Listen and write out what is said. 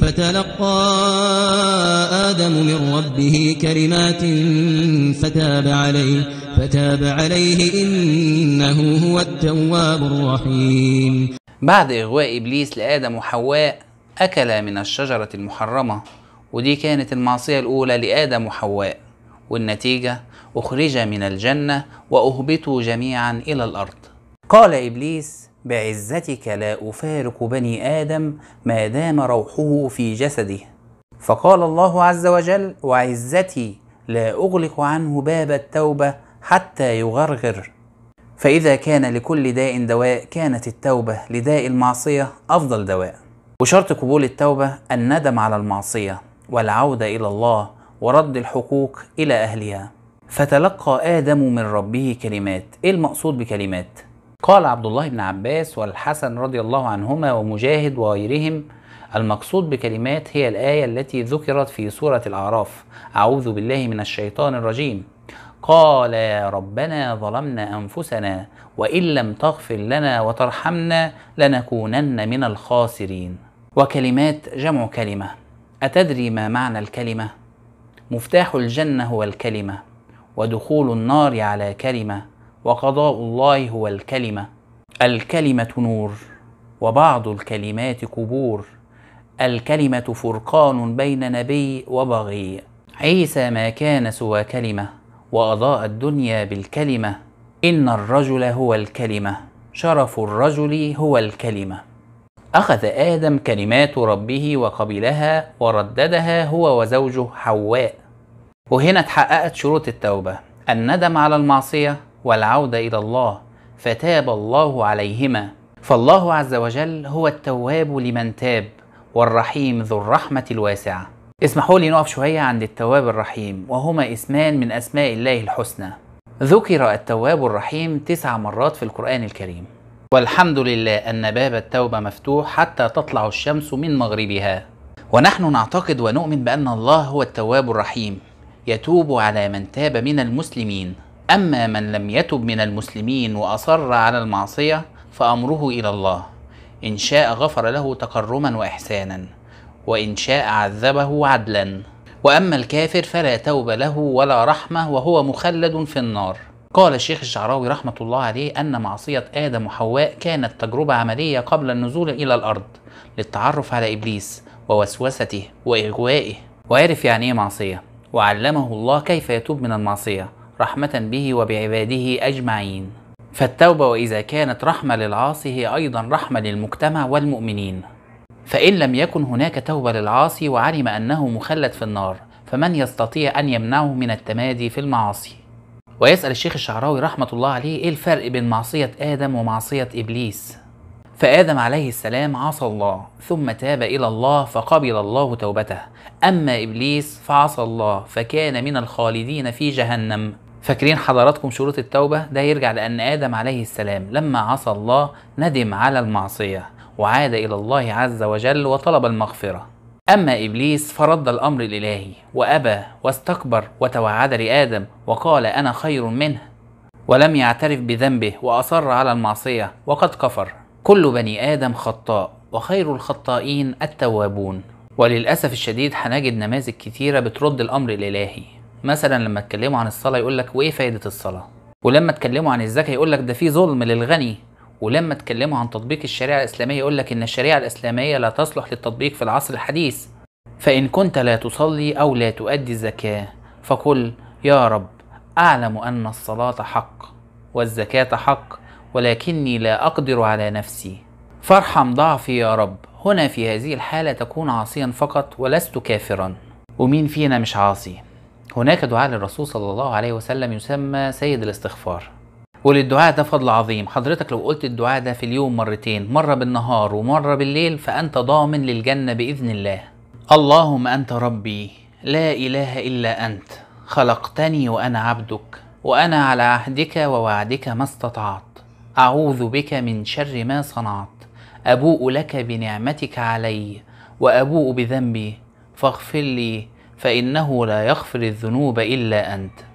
فتلقى آدم من ربه كلمات فتاب عليه فتاب عليه إنه هو التواب الرحيم بعد إغواء إبليس لآدم وحواء أكل من الشجرة المحرمة ودي كانت المعصية الأولى لآدم وحواء والنتيجة أخرج من الجنة وأهبطوا جميعا إلى الأرض قال إبليس بعزتك لا أفارق بني آدم ما دام روحه في جسده فقال الله عز وجل وعزتي لا أغلق عنه باب التوبة حتى يغرغر فإذا كان لكل داء دواء كانت التوبة لداء المعصية أفضل دواء وشرط قبول التوبة الندم على المعصية والعودة إلى الله ورد الحقوق إلى أهلها فتلقى آدم من ربه كلمات إيه المقصود بكلمات؟ قال عبد الله بن عباس والحسن رضي الله عنهما ومجاهد وغيرهم المقصود بكلمات هي الآية التي ذكرت في سورة الأعراف أعوذ بالله من الشيطان الرجيم قال يا ربنا ظلمنا أنفسنا وإن لم تغفر لنا وترحمنا لنكونن من الخاسرين وكلمات جمع كلمة أتدري ما معنى الكلمة؟ مفتاح الجنة هو الكلمة ودخول النار على كلمة وقضاء الله هو الكلمة الكلمة نور وبعض الكلمات قبور الكلمة فرقان بين نبي وبغي عيسى ما كان سوى كلمة وأضاء الدنيا بالكلمة إن الرجل هو الكلمة شرف الرجل هو الكلمة أخذ آدم كلمات ربه وقبلها ورددها هو وزوجه حواء وهنا اتحققت شروط التوبة الندم على المعصية والعودة إلى الله فتاب الله عليهما فالله عز وجل هو التواب لمن تاب والرحيم ذو الرحمة الواسعة اسمحوا لي نقف شوية عند التواب الرحيم وهما اسمان من أسماء الله الحسنى ذكر التواب الرحيم تسع مرات في القرآن الكريم والحمد لله أن باب التوبة مفتوح حتى تطلع الشمس من مغربها ونحن نعتقد ونؤمن بأن الله هو التواب الرحيم يتوب على من تاب من المسلمين أما من لم يتب من المسلمين وأصر على المعصية فأمره إلى الله إن شاء غفر له تكرما وإحسانا وإن شاء عذبه عدلا وأما الكافر فلا توبة له ولا رحمة وهو مخلد في النار قال الشيخ الشعراوي رحمة الله عليه أن معصية آدم وحواء كانت تجربة عملية قبل النزول إلى الأرض للتعرف على إبليس ووسوسته وإغوائه وعرف يعني إيه معصية وعلمه الله كيف يتوب من المعصية رحمة به وبعباده أجمعين فالتوبة وإذا كانت رحمة للعاصي هي أيضا رحمة للمجتمع والمؤمنين فإن لم يكن هناك توبة للعاصي وعلم أنه مخلد في النار فمن يستطيع أن يمنعه من التمادي في المعاصي ويسأل الشيخ الشعراوي رحمة الله عليه إيه الفرق بين معصية آدم ومعصية إبليس فآدم عليه السلام عصى الله ثم تاب إلى الله فقبل الله توبته أما إبليس فعصى الله فكان من الخالدين في جهنم فاكرين حضراتكم شروط التوبة ده يرجع لأن آدم عليه السلام لما عصى الله ندم على المعصية وعاد إلى الله عز وجل وطلب المغفرة أما إبليس فرد الأمر الإلهي وأبى واستكبر وتوعد لآدم وقال أنا خير منه ولم يعترف بذنبه وأصر على المعصية وقد كفر كل بني آدم خطاء وخير الخطائين التوابون وللأسف الشديد هنجد نماذج كثيرة بترد الأمر الإلهي مثلا لما اتكلموا عن الصلاه يقول لك وايه فائده الصلاه ولما اتكلموا عن الزكاه يقول لك ده في ظلم للغني ولما اتكلموا عن تطبيق الشريعه الاسلاميه يقول لك ان الشريعه الاسلاميه لا تصلح للتطبيق في العصر الحديث فان كنت لا تصلي او لا تؤدي الزكاه فقل يا رب اعلم ان الصلاه حق والزكاه حق ولكني لا اقدر على نفسي فارحم ضعفي يا رب هنا في هذه الحاله تكون عاصيا فقط ولست كافرا ومين فينا مش عاصي هناك دعاء للرسول صلى الله عليه وسلم يسمى سيد الاستغفار وللدعاء ده فضل عظيم حضرتك لو قلت الدعاء ده في اليوم مرتين مرة بالنهار ومرة بالليل فأنت ضامن للجنة بإذن الله اللهم أنت ربي لا إله إلا أنت خلقتني وأنا عبدك وأنا على عهدك ووعدك ما استطعت أعوذ بك من شر ما صنعت أبوء لك بنعمتك علي وأبوء بذنبي فاغفر لي فإنه لا يغفر الذنوب إلا أنت